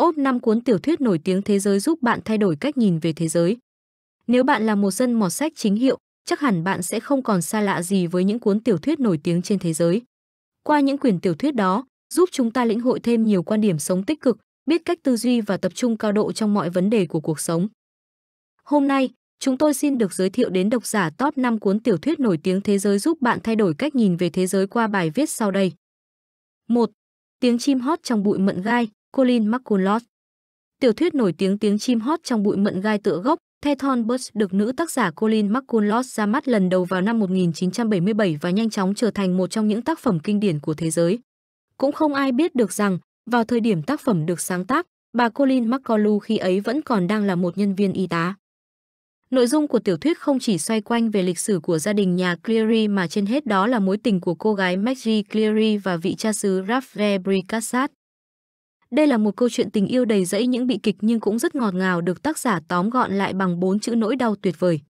ốp 5 cuốn tiểu thuyết nổi tiếng thế giới giúp bạn thay đổi cách nhìn về thế giới. Nếu bạn là một dân mọt sách chính hiệu, chắc hẳn bạn sẽ không còn xa lạ gì với những cuốn tiểu thuyết nổi tiếng trên thế giới. Qua những quyển tiểu thuyết đó, giúp chúng ta lĩnh hội thêm nhiều quan điểm sống tích cực, biết cách tư duy và tập trung cao độ trong mọi vấn đề của cuộc sống. Hôm nay, chúng tôi xin được giới thiệu đến độc giả top 5 cuốn tiểu thuyết nổi tiếng thế giới giúp bạn thay đổi cách nhìn về thế giới qua bài viết sau đây. 1. Tiếng chim hót trong bụi mận gai Colin McCullough Tiểu thuyết nổi tiếng tiếng chim hót trong bụi mận gai tựa gốc, Thornton Birds được nữ tác giả Colin McCullough ra mắt lần đầu vào năm 1977 và nhanh chóng trở thành một trong những tác phẩm kinh điển của thế giới. Cũng không ai biết được rằng, vào thời điểm tác phẩm được sáng tác, bà Colin McCullough khi ấy vẫn còn đang là một nhân viên y tá. Nội dung của tiểu thuyết không chỉ xoay quanh về lịch sử của gia đình nhà Cleary mà trên hết đó là mối tình của cô gái Maggie Cleary và vị cha xứ Raphael Bricassat. Đây là một câu chuyện tình yêu đầy rẫy những bị kịch nhưng cũng rất ngọt ngào được tác giả tóm gọn lại bằng bốn chữ nỗi đau tuyệt vời.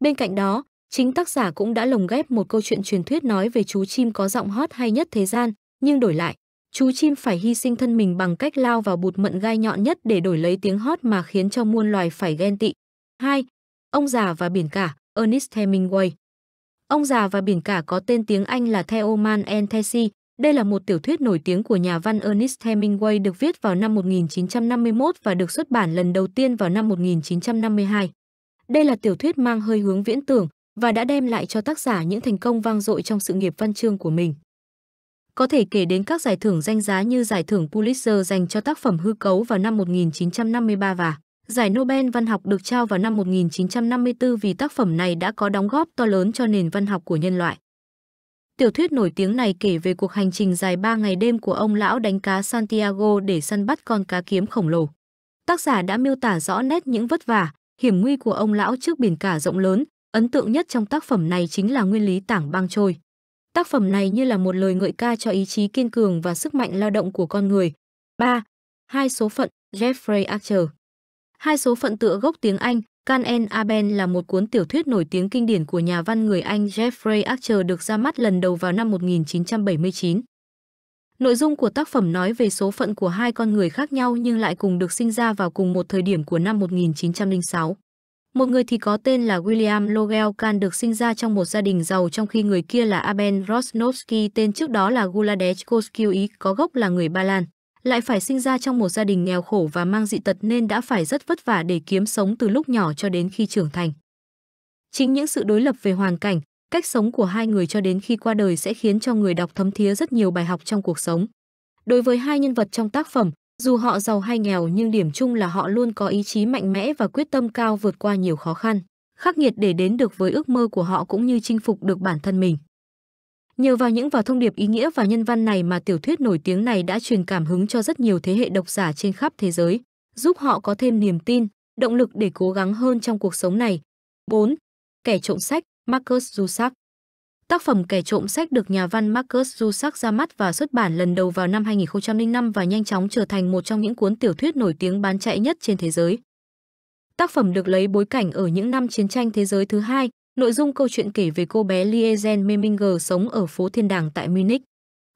Bên cạnh đó, chính tác giả cũng đã lồng ghép một câu chuyện truyền thuyết nói về chú chim có giọng hót hay nhất thế gian, nhưng đổi lại, chú chim phải hy sinh thân mình bằng cách lao vào bụt mận gai nhọn nhất để đổi lấy tiếng hót mà khiến cho muôn loài phải ghen tị. 2. Ông già và biển cả, Ernest Hemingway Ông già và biển cả có tên tiếng Anh là Theoman and Tessie, đây là một tiểu thuyết nổi tiếng của nhà văn Ernest Hemingway được viết vào năm 1951 và được xuất bản lần đầu tiên vào năm 1952. Đây là tiểu thuyết mang hơi hướng viễn tưởng và đã đem lại cho tác giả những thành công vang dội trong sự nghiệp văn chương của mình. Có thể kể đến các giải thưởng danh giá như giải thưởng Pulitzer dành cho tác phẩm hư cấu vào năm 1953 và giải Nobel văn học được trao vào năm 1954 vì tác phẩm này đã có đóng góp to lớn cho nền văn học của nhân loại. Tiểu thuyết nổi tiếng này kể về cuộc hành trình dài 3 ngày đêm của ông lão đánh cá Santiago để săn bắt con cá kiếm khổng lồ. Tác giả đã miêu tả rõ nét những vất vả, hiểm nguy của ông lão trước biển cả rộng lớn, ấn tượng nhất trong tác phẩm này chính là nguyên lý tảng băng trôi. Tác phẩm này như là một lời ngợi ca cho ý chí kiên cường và sức mạnh lao động của con người. 3. Hai số phận Jeffrey Archer Hai số phận tựa gốc tiếng Anh, Can and Aben là một cuốn tiểu thuyết nổi tiếng kinh điển của nhà văn người Anh Jeffrey Archer được ra mắt lần đầu vào năm 1979. Nội dung của tác phẩm nói về số phận của hai con người khác nhau nhưng lại cùng được sinh ra vào cùng một thời điểm của năm 1906. Một người thì có tên là William Logel Can được sinh ra trong một gia đình giàu trong khi người kia là Aben Rosnowski tên trước đó là Guladech Koskiu ý có gốc là người Ba Lan lại phải sinh ra trong một gia đình nghèo khổ và mang dị tật nên đã phải rất vất vả để kiếm sống từ lúc nhỏ cho đến khi trưởng thành. Chính những sự đối lập về hoàn cảnh, cách sống của hai người cho đến khi qua đời sẽ khiến cho người đọc thấm thía rất nhiều bài học trong cuộc sống. Đối với hai nhân vật trong tác phẩm, dù họ giàu hay nghèo nhưng điểm chung là họ luôn có ý chí mạnh mẽ và quyết tâm cao vượt qua nhiều khó khăn, khắc nghiệt để đến được với ước mơ của họ cũng như chinh phục được bản thân mình. Nhờ vào những vào thông điệp ý nghĩa và nhân văn này mà tiểu thuyết nổi tiếng này đã truyền cảm hứng cho rất nhiều thế hệ độc giả trên khắp thế giới, giúp họ có thêm niềm tin, động lực để cố gắng hơn trong cuộc sống này. 4. Kẻ trộm sách, Marcus Zusak Tác phẩm Kẻ trộm sách được nhà văn Marcus Zusak ra mắt và xuất bản lần đầu vào năm 2005 và nhanh chóng trở thành một trong những cuốn tiểu thuyết nổi tiếng bán chạy nhất trên thế giới. Tác phẩm được lấy bối cảnh ở những năm chiến tranh thế giới thứ hai, Nội dung câu chuyện kể về cô bé Liesen Meminger sống ở phố Thiên Đàng tại Munich.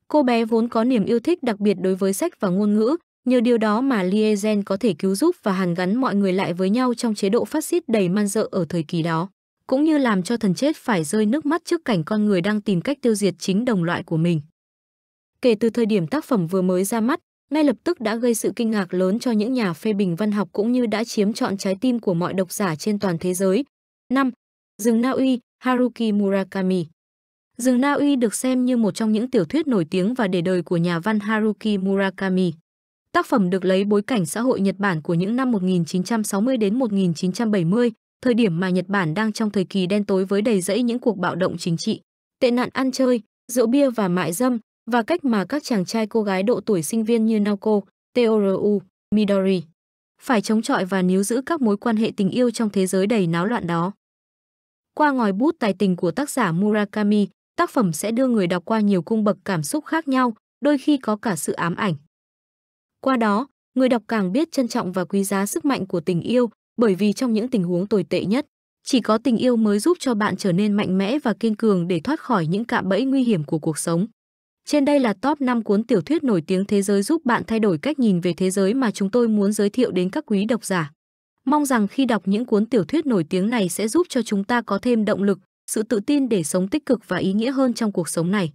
Cô bé vốn có niềm yêu thích đặc biệt đối với sách và ngôn ngữ, nhờ điều đó mà Liesen có thể cứu giúp và hàn gắn mọi người lại với nhau trong chế độ phát xít đầy man dợ ở thời kỳ đó, cũng như làm cho thần chết phải rơi nước mắt trước cảnh con người đang tìm cách tiêu diệt chính đồng loại của mình. Kể từ thời điểm tác phẩm vừa mới ra mắt, ngay lập tức đã gây sự kinh ngạc lớn cho những nhà phê bình văn học cũng như đã chiếm trọn trái tim của mọi độc giả trên toàn thế giới. 5. Rừng Na Uy, Haruki Murakami. Rừng Na Uy được xem như một trong những tiểu thuyết nổi tiếng và để đời của nhà văn Haruki Murakami. Tác phẩm được lấy bối cảnh xã hội Nhật Bản của những năm 1960 đến 1970, thời điểm mà Nhật Bản đang trong thời kỳ đen tối với đầy rẫy những cuộc bạo động chính trị, tệ nạn ăn chơi, rượu bia và mại dâm, và cách mà các chàng trai cô gái độ tuổi sinh viên như Naoko, Teoru, Midori phải chống chọi và níu giữ các mối quan hệ tình yêu trong thế giới đầy náo loạn đó. Qua ngòi bút tài tình của tác giả Murakami, tác phẩm sẽ đưa người đọc qua nhiều cung bậc cảm xúc khác nhau, đôi khi có cả sự ám ảnh. Qua đó, người đọc càng biết trân trọng và quý giá sức mạnh của tình yêu, bởi vì trong những tình huống tồi tệ nhất, chỉ có tình yêu mới giúp cho bạn trở nên mạnh mẽ và kiên cường để thoát khỏi những cạm bẫy nguy hiểm của cuộc sống. Trên đây là top 5 cuốn tiểu thuyết nổi tiếng thế giới giúp bạn thay đổi cách nhìn về thế giới mà chúng tôi muốn giới thiệu đến các quý độc giả. Mong rằng khi đọc những cuốn tiểu thuyết nổi tiếng này sẽ giúp cho chúng ta có thêm động lực, sự tự tin để sống tích cực và ý nghĩa hơn trong cuộc sống này.